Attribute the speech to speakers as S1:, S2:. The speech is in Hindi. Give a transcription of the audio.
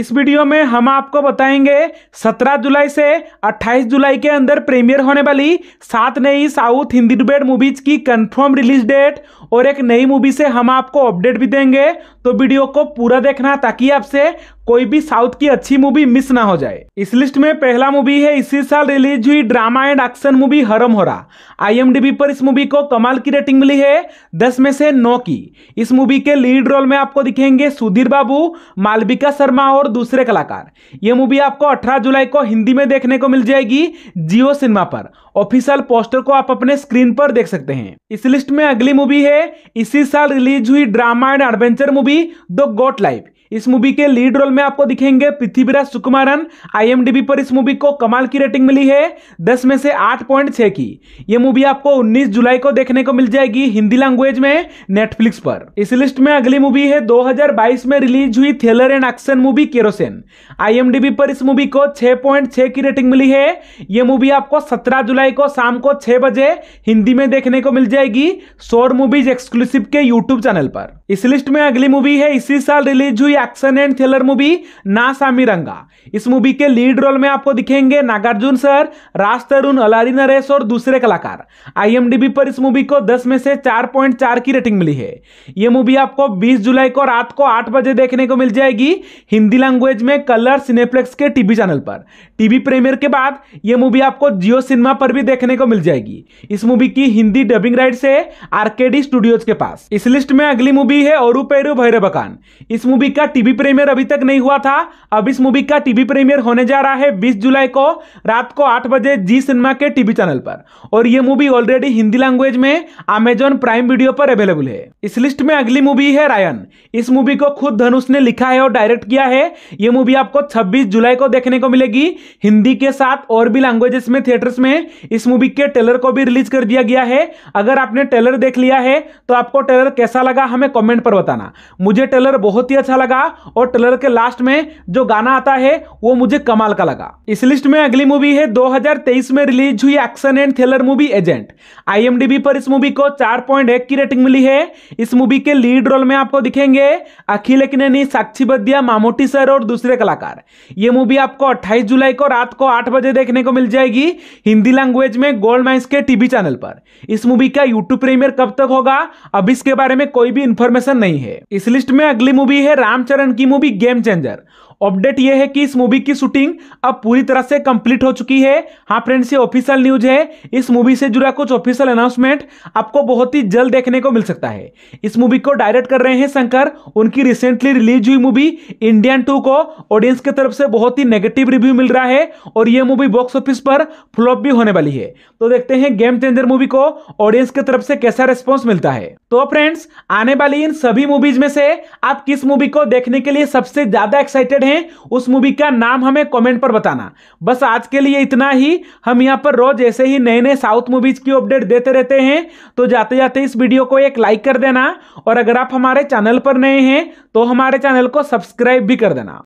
S1: इस वीडियो में हम आपको बताएंगे 17 जुलाई से 28 जुलाई के अंदर प्रीमियर होने वाली सात नई साउथ हिंदी डुबेड मूवीज की कंफर्म रिलीज डेट और एक नई मूवी से हम आपको अपडेट भी देंगे तो वीडियो को पूरा देखना ताकि आपसे कोई भी साउथ की अच्छी मूवी मिस ना हो जाए इस लिस्ट में पहला मूवी है इसी साल रिलीज हुई ड्रामा एंड एक्शन मूवी हरम हो रहा आईएमडीबी पर इस मूवी को कमाल की रेटिंग मिली है दस में से नौ की इस मूवी के लीड रोल में आपको दिखेंगे सुधीर बाबू मालविका शर्मा और दूसरे कलाकार ये मूवी आपको अठारह जुलाई को हिंदी में देखने को मिल जाएगी जियो सिनेमा पर ऑफिशियल पोस्टर को आप अपने स्क्रीन पर देख सकते हैं इस लिस्ट में अगली मूवी है इसी साल रिलीज हुई drama and adventure movie the goat life इस मूवी के लीड रोल में आपको दिखेंगे पृथ्वीराज सुकुमारन आईएमडीबी पर इस मूवी को कमाल की रेटिंग मिली है दस में से आठ पॉइंट छह की यह मूवी आपको उन्नीस जुलाई को देखने को मिल जाएगी हिंदी लैंग्वेज में नेटफ्लिक्स पर इस लिस्ट में अगली मूवी है 2022 में रिलीज हुई thriller and action movie kerosene आई पर इस मूवी को छह की रेटिंग मिली है यह मूवी आपको सत्रह जुलाई को शाम को छह बजे हिंदी में देखने को मिल जाएगी सोर मूवीज एक्सक्लूसिव के यूट्यूब चैनल पर इस लिस्ट में अगली मूवी है इसी साल रिलीज हुई एक्शन एंड थ्रिलर मूवी ना सामीरंगा इस मूवी के लीड रोल में आपको दिखेंगे नागार्जुन सर राज तरुण अलारी नरेश और दूसरे कलाकार आईएमडीबी पर इस मूवी को 10 में से 4.4 की रेटिंग मिली है यह मूवी आपको 20 जुलाई को रात को 8 बजे देखने को मिल जाएगी हिंदी लैंग्वेज में कलर सिनेप्लेक्स के टीवी चैनल पर टीवी प्रीमियर के बाद यह मूवी आपको जियो सिनेमा पर भी देखने को मिल जाएगी इस मूवी की हिंदी डबिंग राइट है आरकेडी स्टूडियोज के पास इस लिस्ट में अगली मूवी है औरू पेरू भैरवकान इस मूवी का टीवी प्रीमियर अभी तक नहीं हुआ था अब इस मूवी का टीवी प्रीमियर होने जा रहा है 20 जुलाई को रात को 8 बजे जी सिनेमा के टीवी चैनल पर और ये मूवी ऑलरेडी हिंदी लैंग्वेज में अमेजोन प्राइम वीडियो पर अवेलेबल है इस लिस्ट में अगली मूवी है रायन इस मूवी को खुद धनुष ने लिखा है और डायरेक्ट किया है ये मूवी आपको छब्बीस जुलाई को देखने को मिलेगी हिंदी के साथ और भी लैंग्वेजेस में थिएटर्स में इस मूवी के टेलर को भी रिलीज कर दिया गया है अगर आपने टेलर देख लिया है तो आपको टेलर कैसा लगा हमें कॉमेंट पर बताना मुझे टेलर बहुत ही अच्छा लगा था और ट्रेलर के लास्ट में जो गाना आता है वो मुझे कमाल का लगा इस लिस्ट में अगली मूवी है 2023 में रिलीज हुई action and thriller movie agent आई पर इस मूवी को चार की रेटिंग मिली है इस मूवी के लीड रोल में आपको दिखेंगे अखिल किननी साक्षी बदिया मामोटी सर और दूसरे कलाकार ये मूवी आपको अट्ठाईस जुलाई को रात को आठ बजे देखने को मिल जाएगी हिंदी लैंग्वेज में गोल्ड माइंस के टीवी चैनल पर इस मूवी का यूट्यूब प्रीमियर कब तक होगा अब इसके बारे में कोई भी इंफॉर्मेशन नहीं है इस लिस्ट में अगली मूवी है राम रामचरण की मूवी गेम चेंजर अपडेट ये है कि इस मूवी की शूटिंग अब पूरी तरह से कंप्लीट हो चुकी है हाँ फ्रेंड्स ये ऑफिशियल न्यूज है इस मूवी से जुड़ा कुछ ऑफिशियल अनाउंसमेंट आपको बहुत ही जल्द देखने को मिल सकता है इस मूवी को डायरेक्ट कर रहे हैं शंकर उनकी रिसेंटली रिलीज हुई मूवी इंडियन टू को ऑडियंस की तरफ से बहुत ही नेगेटिव रिव्यू मिल रहा है और यह मूवी बॉक्स ऑफिस पर फ्लॉप भी होने वाली है तो देखते हैं गेम चेंजर मूवी को ऑडियंस की तरफ से कैसा रिस्पॉन्स मिलता है तो फ्रेंड्स आने वाली इन सभी मूवीज में से आप किस मूवी को देखने के लिए सबसे ज्यादा एक्साइटेड है हैं उस मूवी का नाम हमें कमेंट पर बताना बस आज के लिए इतना ही हम यहाँ पर रोज ऐसे ही नए नए साउथ मूवीज की अपडेट देते रहते हैं तो जाते जाते इस वीडियो को एक लाइक कर देना और अगर आप हमारे चैनल पर नए हैं तो हमारे चैनल को सब्सक्राइब भी कर देना